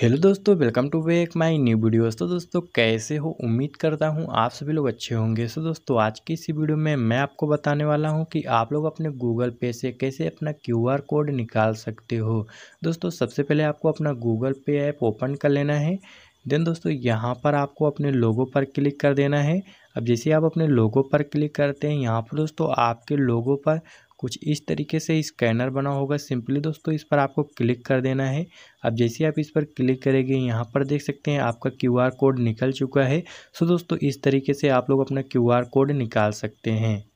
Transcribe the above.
hello दोस्तों welcome to wake my new videos तो दोस्तों कैसे हो उम्मीद करता हूँ आप सभी लोग अच्छे होंगे सो दोस्तों आज की इसी वीडियो में मैं आपको बताने वाला हूँ कि आप लोग अपने गूगल पे से कैसे अपना क्यूआर कोड निकाल सकते हो दोस्तों सबसे पहले आपको अपना गूगल पे ऐप ओपन कर लेना है देन दोस्तों यहाँ पर आपको अपने लोगों पर क्लिक कर देना है अब जैसे आप अपने लोगों पर क्लिक करते हैं यहाँ पर दोस्तों आपके लोगों पर कुछ इस तरीके से स्कैनर बना होगा सिंपली दोस्तों इस पर आपको क्लिक कर देना है अब जैसे आप इस पर क्लिक करेंगे यहाँ पर देख सकते हैं आपका क्यू कोड निकल चुका है सो दोस्तों इस तरीके से आप लोग अपना क्यू कोड निकाल सकते हैं